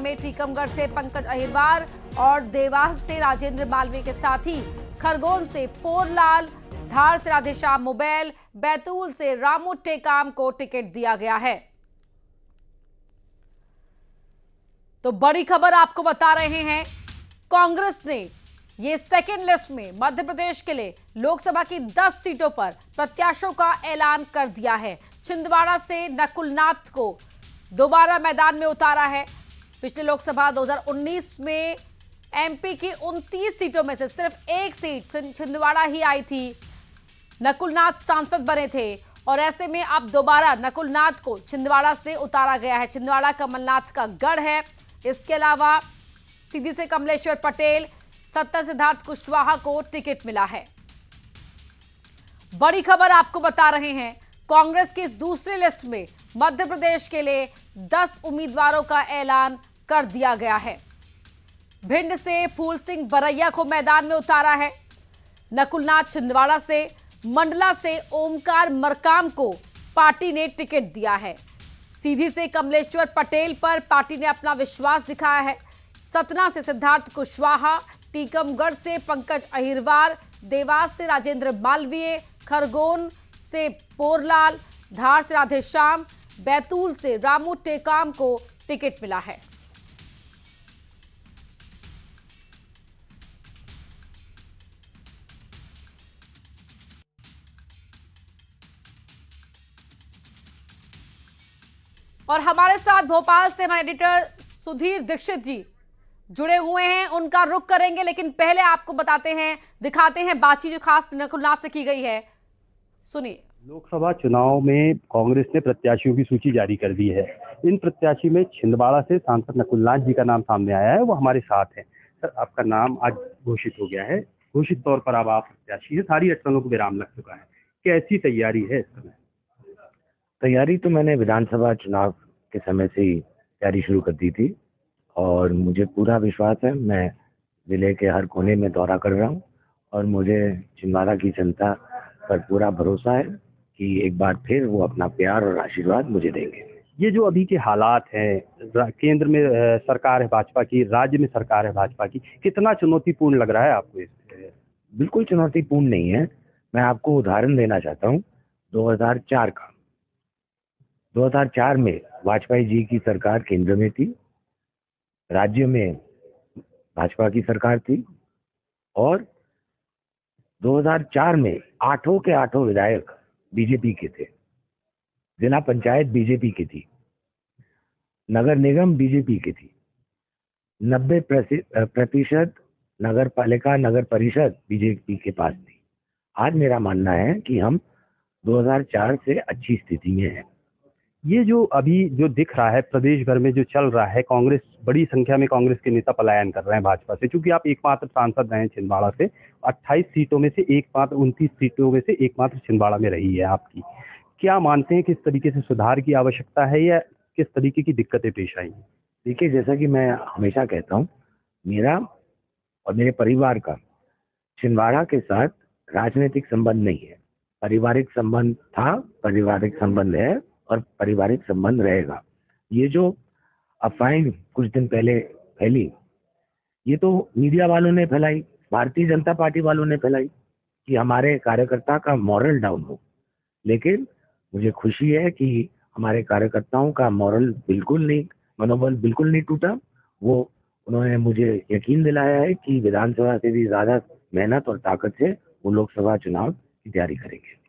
में टीकमगढ़ से पंकज अहिरवार और देवास से राजेंद्र मालवे के साथ ही खरगोन से पोरलाल धार से राधेश्याम मोबैल बैतूल से रामू टेकाम को टिकट दिया गया है तो बड़ी खबर आपको बता रहे हैं कांग्रेस ने ये सेकेंड लिस्ट में मध्य प्रदेश के लिए लोकसभा की 10 सीटों पर प्रत्याशियों का ऐलान कर दिया है छिंदवाड़ा से नकुलनाथ को दोबारा मैदान में उतारा है पिछले लोकसभा 2019 में एमपी की 29 सीटों में से सिर्फ एक सीट छिंदवाड़ा ही आई थी नकुलनाथ सांसद बने थे और ऐसे में अब दोबारा नकुलनाथ को छिंदवाड़ा से उतारा गया है छिंदवाड़ा कमलनाथ का गढ़ है इसके अलावा सीधी से कमलेश्वर पटेल सत्ता सिद्धार्थ कुशवाहा को टिकट मिला है बड़ी खबर आपको बता रहे हैं कांग्रेस की इस दूसरी लिस्ट में मध्य प्रदेश के लिए 10 उम्मीदवारों का ऐलान कर दिया गया है भिंड से फूल सिंह बरैया को मैदान में उतारा है नकुलनाथ छिंदवाड़ा से मंडला से ओमकार मरकाम को पार्टी ने टिकट दिया है सीधी से कमलेश्वर पटेल पर पार्टी ने अपना विश्वास दिखाया है सतना से सिद्धार्थ कुशवाहा टीकमगढ़ से पंकज अहिरवार देवास से राजेंद्र मालवीय खरगोन से पोरलाल धार से राधेश्याम बैतूल से रामू टेकाम को टिकट मिला है और हमारे साथ भोपाल से हमारे एडिटर सुधीर दीक्षित जी जुड़े हुए हैं उनका रुख करेंगे लेकिन पहले आपको बताते हैं दिखाते हैं बातचीत जो खास नकुलनाथ से की गई है सुनिए लोकसभा चुनाव में कांग्रेस ने प्रत्याशियों की सूची जारी कर दी है इन प्रत्याशी में छिंदवाड़ा से सांसद नकुलनाथ जी का नाम सामने आया है वो हमारे साथ हैं सर आपका नाम आज घोषित हो गया है घोषित तौर पर अब आप प्रत्याशी हैं सारी अटकलों को विराम लग चुका है कैसी तैयारी है इस समय तैयारी तो मैंने विधानसभा चुनाव के समय से ही तैयारी शुरू कर दी थी और मुझे पूरा विश्वास है मैं ज़िले के हर कोने में दौरा कर रहा हूँ और मुझे छिंदवाड़ा की जनता पर पूरा भरोसा है कि एक बार फिर वो अपना प्यार और आशीर्वाद मुझे देंगे ये जो अभी के हालात हैं केंद्र में सरकार है भाजपा की राज्य में सरकार है भाजपा की कितना चुनौतीपूर्ण लग रहा है आपको इस बिल्कुल चुनौतीपूर्ण नहीं है मैं आपको उदाहरण देना चाहता हूँ 2004 का 2004 में वाजपेयी जी की सरकार केंद्र में थी राज्य में भाजपा की सरकार थी और 2004 में आठों के आठों विधायक बीजेपी के थे जिला पंचायत बीजेपी की थी नगर निगम बीजेपी की थी 90 प्रतिशत नगर पालिका नगर परिषद बीजेपी के पास थी आज मेरा मानना है कि हम 2004 से अच्छी स्थिति में हैं ये जो अभी जो दिख रहा है प्रदेश भर में जो चल रहा है कांग्रेस बड़ी संख्या में कांग्रेस के नेता पलायन कर रहे हैं भाजपा से क्योंकि आप एकमात्र सांसद रहे हैं छिंदवाड़ा से 28 सीटों में से एकमात्र उनतीस सीटों में से एकमात्र छिंदवाड़ा में रही है आपकी क्या मानते हैं किस तरीके से सुधार की आवश्यकता है या किस तरीके की दिक्कतें पेश आई देखिए जैसा कि मैं हमेशा कहता हूँ मेरा और मेरे परिवार का छिंदवाड़ा के साथ राजनीतिक संबंध नहीं है पारिवारिक संबंध था पारिवारिक संबंध है और पारिवारिक संबंध रहेगा ये जो अफवाहें कुछ दिन पहले फैली ये तो मीडिया वालों ने फैलाई भारतीय जनता पार्टी वालों ने फैलाई कि हमारे कार्यकर्ता का मॉरल डाउन हो लेकिन मुझे खुशी है कि हमारे कार्यकर्ताओं का मॉरल बिल्कुल नहीं मनोबल बिल्कुल नहीं टूटा वो उन्होंने मुझे यकीन दिलाया है कि विधानसभा से भी ज्यादा मेहनत और ताकत से वो लोकसभा चुनाव की तैयारी करेंगे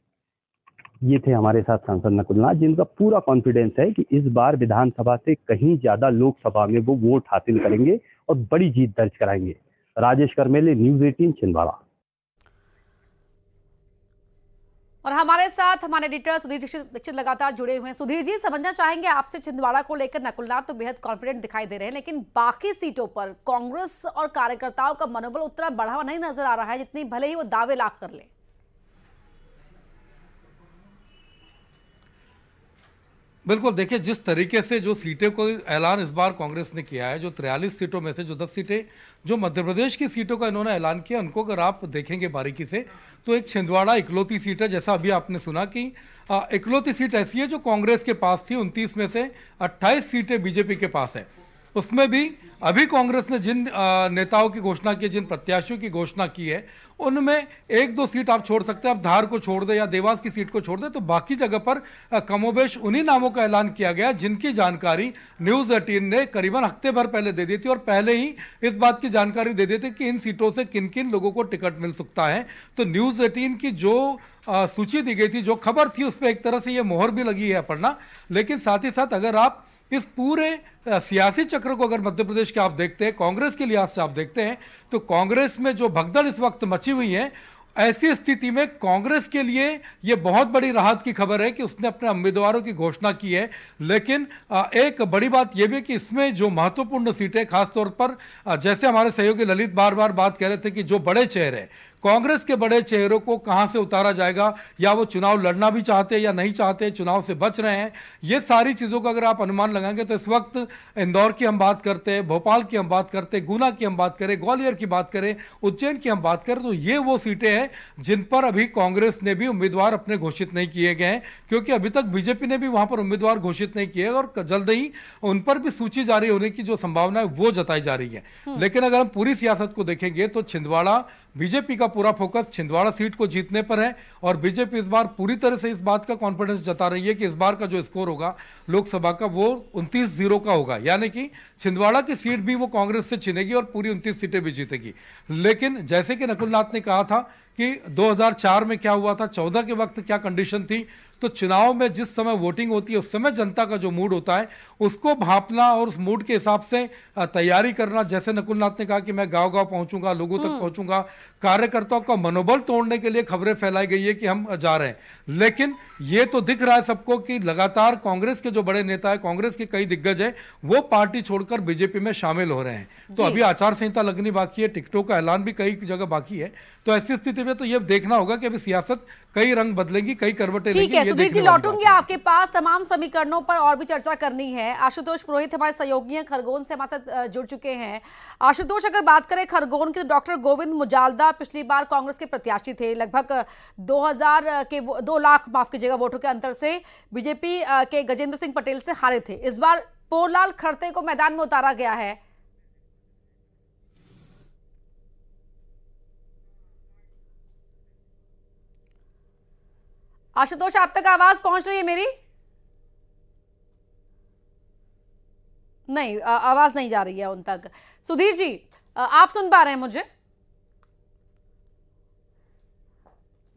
ये थे हमारे साथ सांसद नकुलनाथ जिनका पूरा कॉन्फिडेंस है कि इस बार विधानसभा से कहीं ज्यादा लोकसभा में वो वोट हासिल करेंगे और बड़ी जीत दर्ज कराएंगे राजेश करमेले न्यूज एटीन छिंदवाड़ा और हमारे साथ हमारे एडिटर सुधीर दीक्षित लगातार जुड़े हुए हैं सुधीर जी समझना चाहेंगे आपसे छिंदवाड़ा को लेकर नकुलनाथ तो बेहद कॉन्फिडेंट दिखाई दे रहे हैं लेकिन बाकी सीटों पर कांग्रेस और कार्यकर्ताओं का मनोबल उतना बढ़ावा नहीं नजर आ रहा है जितनी भले ही वो दावे लाख कर ले बिल्कुल देखिए जिस तरीके से जो सीटें को ऐलान इस बार कांग्रेस ने किया है जो तिरयालीस सीटों में से जो दस सीटें जो मध्य प्रदेश की सीटों का इन्होंने ऐलान किया उनको अगर आप देखेंगे बारीकी से तो एक छिंदवाड़ा इकलौती सीट है जैसा अभी आपने सुना कि इकलौती सीट ऐसी है जो कांग्रेस के पास थी उनतीस में से अट्ठाईस सीटें बीजेपी के पास है उसमें भी अभी कांग्रेस ने जिन नेताओं की घोषणा की जिन प्रत्याशियों की घोषणा की है उनमें एक दो सीट आप छोड़ सकते हैं आप धार को छोड़ दें या देवास की सीट को छोड़ दें तो बाकी जगह पर कमोबेश उन्हीं नामों का ऐलान किया गया जिनकी जानकारी न्यूज एटीन ने करीबन हफ्ते भर पहले दे दी थी और पहले ही इस बात की जानकारी दे दी थी कि इन सीटों से किन किन लोगों को टिकट मिल सकता है तो न्यूज एटीन की जो सूची दी गई थी जो खबर थी उस पर एक तरह से ये मोहर भी लगी है पढ़ना लेकिन साथ ही साथ अगर आप इस पूरे सियासी चक्र को अगर मध्य प्रदेश के आप देखते हैं कांग्रेस के लिहाज से आप देखते हैं तो कांग्रेस में जो भगदड़ इस वक्त मची हुई है ऐसी स्थिति में कांग्रेस के लिए ये बहुत बड़ी राहत की खबर है कि उसने अपने उम्मीदवारों की घोषणा की है लेकिन एक बड़ी बात यह भी कि इसमें जो महत्वपूर्ण सीटें खासतौर पर जैसे हमारे सहयोगी ललित बार बार बात कह रहे थे कि जो बड़े चेहरे कांग्रेस के बड़े चेहरों को कहां से उतारा जाएगा या वो चुनाव लड़ना भी चाहते या नहीं चाहते चुनाव से बच रहे हैं ये सारी चीज़ों का अगर आप अनुमान लगाएंगे तो इस वक्त इंदौर की हम बात करते हैं भोपाल की हम बात करते हैं गुना की हम बात करें ग्वालियर की बात करें उज्जैन की हम बात करें तो ये वो सीटें हैं जिन पर अभी कांग्रेस ने भी उम्मीदवार अपने घोषित नहीं किए गए हैं क्योंकि अभी तक बीजेपी ने भी वहां पर उम्मीदवार घोषित नहीं किए और जल्द ही उन पर भी सूची जारी होने की जो संभावना है वो जताई जा रही है हम्म। लेकिन अगर हम पूरी सियासत को देखेंगे तो छिंदवाड़ा बीजेपी का पूरा फोकस छिंदवाड़ा सीट को जीतने पर है और बीजेपी इस बार पूरी तरह से इस बात का कॉन्फिडेंस जता रही है कि इस बार का जो स्कोर होगा लोकसभा का वो उनतीस जीरो का होगा यानी कि छिंदवाड़ा की सीट भी वो कांग्रेस से छिनेगी और पूरी उनतीस सीटें भी जीतेगी लेकिन जैसे कि नकुलनाथ ने कहा था कि 2004 में क्या हुआ था 14 के वक्त क्या कंडीशन थी तो चुनाव में जिस समय वोटिंग होती है उस समय जनता का जो मूड होता है उसको भापना और उस मूड के हिसाब से तैयारी करना जैसे नकुलनाथ ने कहा कि मैं गांव गांव पहुंचूंगा लोगों तक हम्म। पहुंचूंगा कार्यकर्ताओं का मनोबल तोड़ने के लिए खबरें फैलाई गई है कि हम जा रहे हैं लेकिन ये तो दिख रहा है सबको कि लगातार कांग्रेस के जो बड़े नेता है कांग्रेस के कई दिग्गज है वो पार्टी छोड़कर बीजेपी में शामिल हो रहे हैं तो अभी आचार संहिता लगनी बाकी है टिकटों का ऐलान भी कई जगह बाकी है तो ऐसी स्थिति में तो ये देखना होगा कि अभी सियासत कई रंग बदलेगी कई करवटें ठीक है सुधीर जी लौटूंगी आपके पास तमाम समीकरणों पर और भी चर्चा करनी है आशुतोष पुरोहित हमारे सहयोगी हैं खरगोन से हमारे साथ जुड़ चुके हैं आशुतोष अगर बात करें खरगोन के तो डॉक्टर गोविंद मुजालदा पिछली बार कांग्रेस के प्रत्याशी थे लगभग दो के दो लाख माफ कीजिएगा वोटों के अंतर से बीजेपी के गजेंद्र सिंह पटेल से हारे थे इस बार पोरलाल खड़ते को मैदान में उतारा गया है आशुतोष आप तक आवाज पहुंच रही है मेरी नहीं आ, आवाज नहीं जा रही है उन तक सुधीर जी आप सुन पा रहे हैं मुझे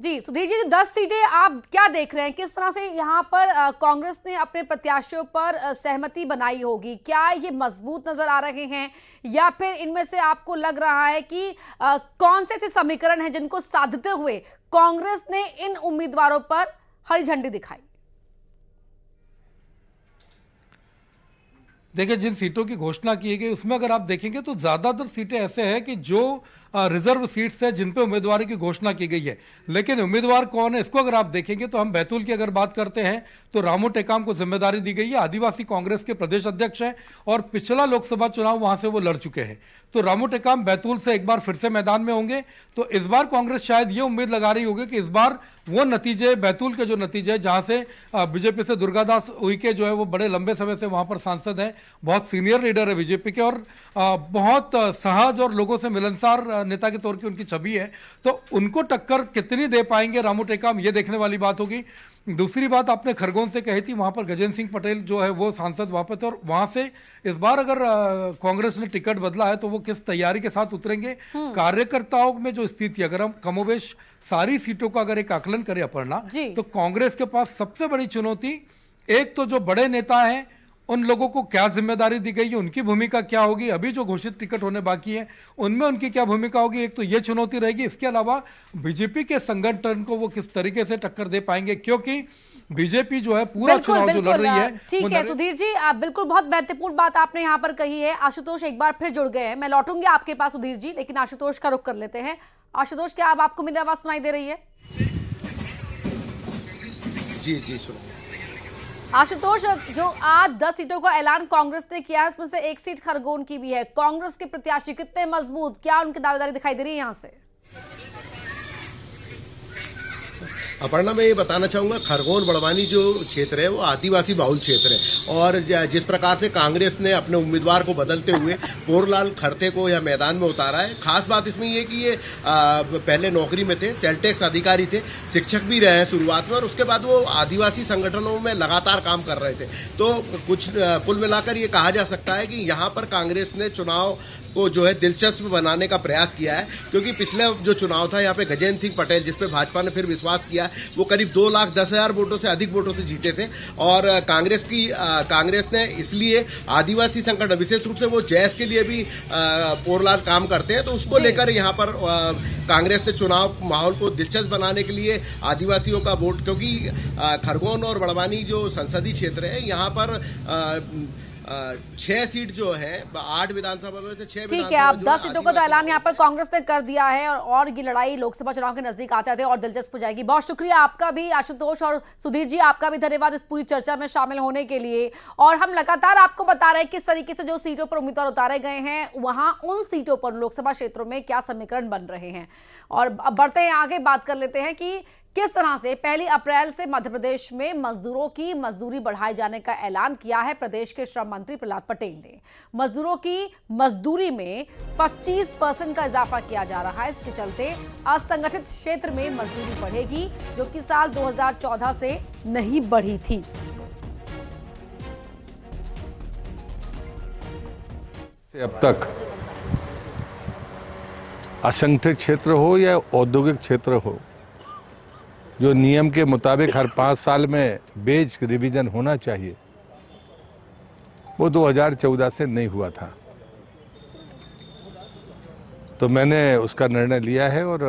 जी सुधीर जी दस सीटें आप क्या देख रहे हैं किस तरह से यहां पर कांग्रेस ने अपने प्रत्याशियों पर सहमति बनाई होगी क्या ये मजबूत नजर आ रहे हैं या फिर इनमें से आपको लग रहा है कि आ, कौन से ऐसे समीकरण हैं जिनको साधते हुए कांग्रेस ने इन उम्मीदवारों पर हरी झंडी दिखाई देखिए जिन सीटों की घोषणा की गई उसमें अगर आप देखेंगे तो ज़्यादातर सीटें ऐसे हैं कि जो रिजर्व सीट्स हैं जिन पे उम्मीदवारों की घोषणा की गई है लेकिन उम्मीदवार कौन है इसको अगर आप देखेंगे तो हम बैतूल की अगर बात करते हैं तो रामू टेकाम को जिम्मेदारी दी गई है आदिवासी कांग्रेस के प्रदेश अध्यक्ष हैं और पिछला लोकसभा चुनाव वहां से वो लड़ चुके हैं तो रामू टेकाम बैतूल से एक बार फिर से मैदान में होंगे तो इस बार कांग्रेस शायद ये उम्मीद लगा रही होगी कि इस बार वो नतीजे बैतूल के जो नतीजे हैं जहाँ से बीजेपी से दुर्गादास उइके जो है वो बड़े लंबे समय से वहां पर सांसद हैं बहुत सीनियर लीडर है बीजेपी के और बहुत सहज और लोगों से मिलनसार नेता के तौर की उनकी छवि है तो उनको टक्कर कितनी दे पाएंगे रामू टेकाम ये देखने वाली बात होगी दूसरी बात आपने खरगोन से कही थी वहाँ पर गजेंद्र सिंह पटेल जो है वो सांसद वहाँ पर और वहाँ से इस बार अगर कांग्रेस ने टिकट बदला है तो वो किस तैयारी के साथ उतरेंगे हम्म। कार्यकर्ताओं में जो स्थिति अगर हम कमोवेश सारी सीटों का अगर एक आकलन करें अपर्णा तो कांग्रेस के पास सबसे बड़ी चुनौती एक तो जो बड़े नेता हैं उन लोगों को क्या जिम्मेदारी दी गई है उनकी भूमिका क्या होगी अभी जो घोषित टिकट होने बाकी है उनमें उनकी क्या भूमिका होगी एक तो ये चुनौती रहेगी इसके अलावा बीजेपी के संगठन को वो किस तरीके से टक्कर दे पाएंगे क्योंकि बीजेपी जो है पूरा चुनाव जो लड़ रही है ठीक है सुधीर जी आप बिल्कुल बहुत महत्वपूर्ण बात आपने यहाँ पर कही है आशुतोष एक बार फिर जुड़ गए हैं मैं लौटूंगी आपके पास सुधीर जी लेकिन आशुतोष का रुख कर लेते हैं आशुतोष क्या आपको मेरी आवाज सुनाई दे रही है जी जी सुनाई आशुतोष जो आज दस सीटों का ऐलान कांग्रेस ने किया है उसमें से एक सीट खरगोन की भी है कांग्रेस के प्रत्याशी कितने मजबूत क्या उनकी दावेदारी दिखाई दे रही है यहाँ से अपर्णा मैं ये बताना चाहूंगा खरगोन बड़वानी जो क्षेत्र है वो आदिवासी बाहुल क्षेत्र है और जिस प्रकार से कांग्रेस ने अपने उम्मीदवार को बदलते हुए पोरलाल खरते को यह मैदान में उतारा है खास बात इसमें यह कि ये पहले नौकरी में थे सेलटेक्स अधिकारी थे शिक्षक भी रहे हैं शुरुआत में और उसके बाद वो आदिवासी संगठनों में लगातार काम कर रहे थे तो कुछ कुल मिलाकर ये कहा जा सकता है कि यहाँ पर कांग्रेस ने चुनाव को जो है दिलचस्प बनाने का प्रयास किया है क्योंकि पिछले जो चुनाव था यहाँ पे गजेंद्र सिंह पटेल जिसपे भाजपा ने फिर विश्वास किया वो करीब दो लाख दस हजार वोटों से अधिक वोटों से जीते थे और कांग्रेस की कांग्रेस ने इसलिए आदिवासी संगठन विशेष रूप से वो जैस के लिए भी पोरलाल काम करते हैं तो उसको लेकर यहाँ पर कांग्रेस ने चुनाव माहौल को दिलचस्प बनाने के लिए आदिवासियों का वोट क्योंकि खरगोन और बड़वानी जो संसदीय क्षेत्र है यहाँ पर छह सीट जो है आठ विधानसभा में से छह ठीक है आप दस सीटों का तो ऐलान यहाँ पर कांग्रेस ने कर दिया है और और ये लड़ाई लोकसभा चुनाव के नजदीक आते आते और दिलचस्प हो जाएगी बहुत शुक्रिया आपका भी आशुतोष और सुधीर जी आपका भी धन्यवाद इस पूरी चर्चा में शामिल होने के लिए और हम लगातार आपको बता रहे हैं किस तरीके से जो सीटों पर उम्मीदवार उतारे गए हैं वहां उन सीटों पर लोकसभा क्षेत्रों में क्या समीकरण बन रहे हैं और बढ़ते हैं आगे बात कर लेते हैं कि किस तरह से पहली अप्रैल से मध्य प्रदेश में मजदूरों की मजदूरी बढ़ाए जाने का ऐलान किया है प्रदेश के श्रम मंत्री प्रहलाद पटेल ने मजदूरों की मजदूरी में 25 परसेंट का इजाफा किया जा रहा है इसके चलते असंगठित क्षेत्र में मजदूरी बढ़ेगी जो कि साल 2014 से नहीं बढ़ी थी अब तक असंगठित क्षेत्र हो या औद्योगिक क्षेत्र हो जो नियम के मुताबिक हर पाँच साल में बेच रिवीजन होना चाहिए वो 2014 से नहीं हुआ था तो मैंने उसका निर्णय लिया है और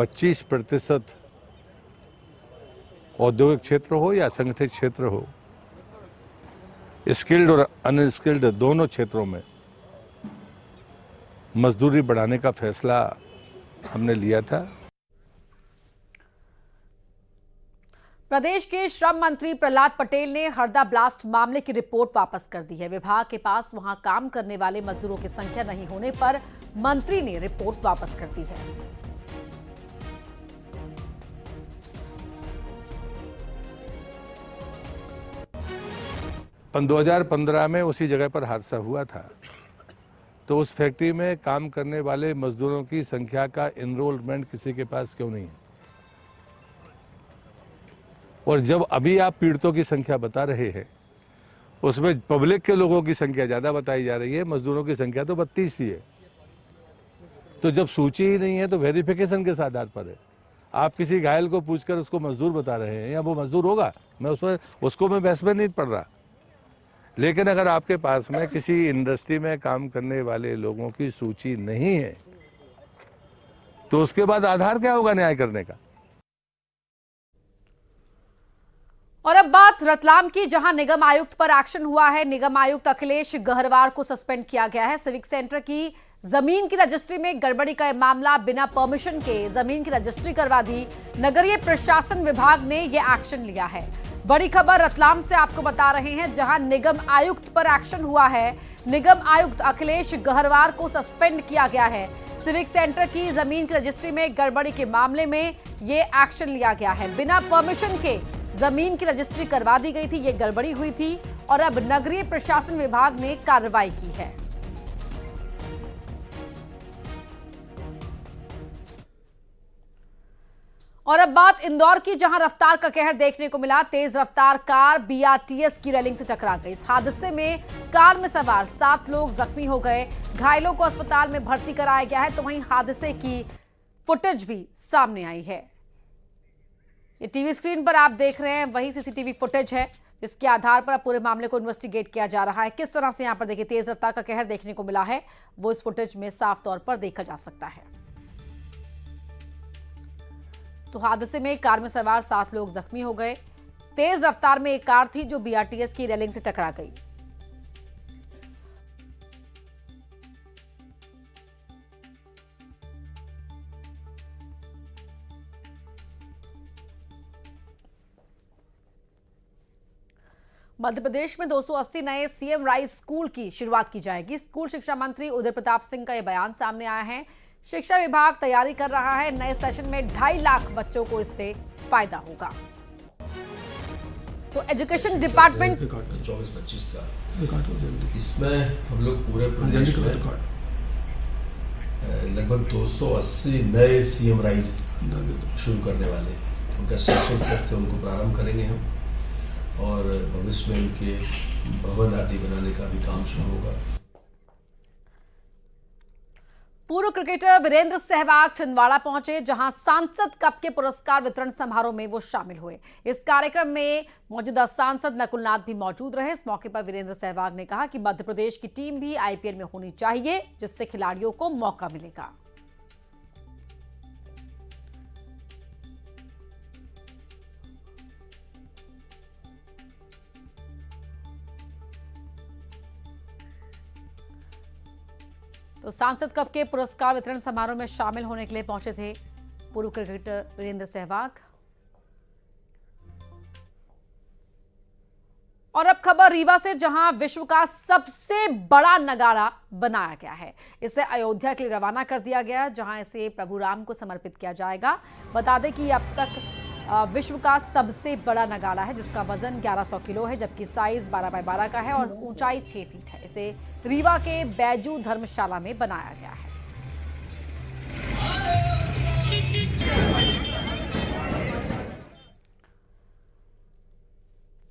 25 प्रतिशत औद्योगिक क्षेत्र हो या संगठित क्षेत्र हो स्किल्ड और अनस्किल्ड दोनों क्षेत्रों में मजदूरी बढ़ाने का फैसला हमने लिया था प्रदेश के श्रम मंत्री प्रहलाद पटेल ने हरदा ब्लास्ट मामले की रिपोर्ट वापस कर दी है विभाग के पास वहां काम करने वाले मजदूरों की संख्या नहीं होने पर मंत्री ने रिपोर्ट वापस कर दी है हजार पंद्रह में उसी जगह पर हादसा हुआ था तो उस फैक्ट्री में काम करने वाले मजदूरों की संख्या का इनरोलमेंट किसी के पास क्यों नहीं है और जब अभी आप पीड़ितों की संख्या बता रहे हैं उसमें पब्लिक के लोगों की संख्या ज़्यादा बताई जा रही है मजदूरों की संख्या तो बत्तीस ही है तो जब सूची ही नहीं है तो वेरिफिकेशन किस आधार पर है आप किसी घायल को पूछकर उसको मजदूर बता रहे हैं या वो मजदूर होगा मैं उसमें उसको मैं बहस में नहीं पड़ रहा लेकिन अगर आपके पास में किसी इंडस्ट्री में काम करने वाले लोगों की सूची नहीं है तो उसके बाद आधार क्या होगा न्याय करने का और अब बात रतलाम की जहां निगम आयुक्त पर एक्शन हुआ है निगम आयुक्त अखिलेश गहरवार को सस्पेंड किया गया है सिविक सेंटर की जमीन की रजिस्ट्री में गड़बड़ी का मामला बिना परमिशन के जमीन की रजिस्ट्री करवा दी नगरीय प्रशासन विभाग ने यह एक्शन लिया है बड़ी खबर रतलाम से आपको बता रहे हैं जहां निगम आयुक्त पर एक्शन हुआ है निगम आयुक्त अखिलेश गहरवार को सस्पेंड किया गया है सिविक सेंटर की जमीन की रजिस्ट्री में गड़बड़ी के मामले में ये एक्शन लिया गया है बिना परमिशन के जमीन की रजिस्ट्री करवा दी गई थी ये गड़बड़ी हुई थी और अब नगरीय प्रशासन विभाग ने कार्रवाई की है और अब बात इंदौर की जहां रफ्तार का कहर देखने को मिला तेज रफ्तार कार बीआरटीएस की रेलिंग से टकरा गई इस हादसे में कार में सवार सात लोग जख्मी हो गए घायलों को अस्पताल में भर्ती कराया गया है तो वहीं हादसे की फुटेज भी सामने आई है ये टीवी स्क्रीन पर आप देख रहे हैं वही सीसीटीवी फुटेज है जिसके आधार पर अब पूरे मामले को इन्वेस्टिगेट किया जा रहा है किस तरह से यहाँ पर देखिए तेज रफ्तार का कहर देखने को मिला है वो इस फुटेज में साफ तौर पर देखा जा सकता है तो हादसे में कार में सवार सात लोग जख्मी हो गए तेज रफ्तार में एक कार थी जो बीआरटीएस की रेलिंग से टकरा गई मध्य प्रदेश में 280 नए सीएम राइज स्कूल की शुरुआत की जाएगी स्कूल शिक्षा मंत्री उदय प्रताप सिंह का यह बयान सामने आया है शिक्षा विभाग तैयारी कर रहा है नए सेशन में ढाई लाख बच्चों को इससे फायदा होगा तो एजुकेशन डिपार्टमेंट चौबीस पच्चीस का इसमें हम लोग पूरे लगभग 280 नए सीएम राइज शुरू करने वाले उनका शैक्षणिक उनको प्रारंभ करेंगे हम और भविष्य में इनके भवन आदि बनाने का भी काम शुरू होगा पूर्व क्रिकेटर वीरेंद्र सहवाग छिंदवाड़ा पहुंचे जहां सांसद कप के पुरस्कार वितरण समारोह में वो शामिल हुए इस कार्यक्रम में मौजूदा सांसद नकुल नाथ भी मौजूद रहे इस मौके पर वीरेंद्र सहवाग ने कहा कि मध्य प्रदेश की टीम भी आईपीएल में होनी चाहिए जिससे खिलाड़ियों को मौका मिलेगा तो सांसद कप के पुरस्कार वितरण समारोह में शामिल होने के लिए पहुंचे थे पूर्व क्रिकेटर वीरेंद्र सहवाग और अब खबर रीवा से जहां विश्व का सबसे बड़ा नगाड़ा बनाया गया है इसे अयोध्या के लिए रवाना कर दिया गया जहां इसे प्रभु राम को समर्पित किया जाएगा बता दें कि अब तक विश्व का सबसे बड़ा नगाड़ा है जिसका वजन 1100 किलो है जबकि साइज 12 बाय 12 का है और ऊंचाई 6 फीट है इसे रीवा के बैजू धर्मशाला में बनाया गया है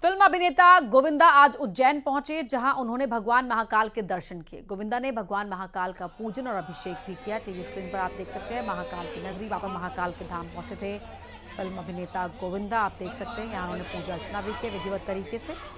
फिल्म अभिनेता गोविंदा आज उज्जैन पहुंचे जहां उन्होंने भगवान महाकाल के दर्शन किए गोविंदा ने भगवान महाकाल का पूजन और अभिषेक भी किया टीवी स्क्रीन पर आप देख सकते हैं महाकाल की नगरी बाबा महाकाल के धाम पहुंचे थे फिल्म अभिनेता गोविंदा आप देख सकते हैं यहाँ उन्होंने पूजा अर्चना भी की विधिवत तरीके से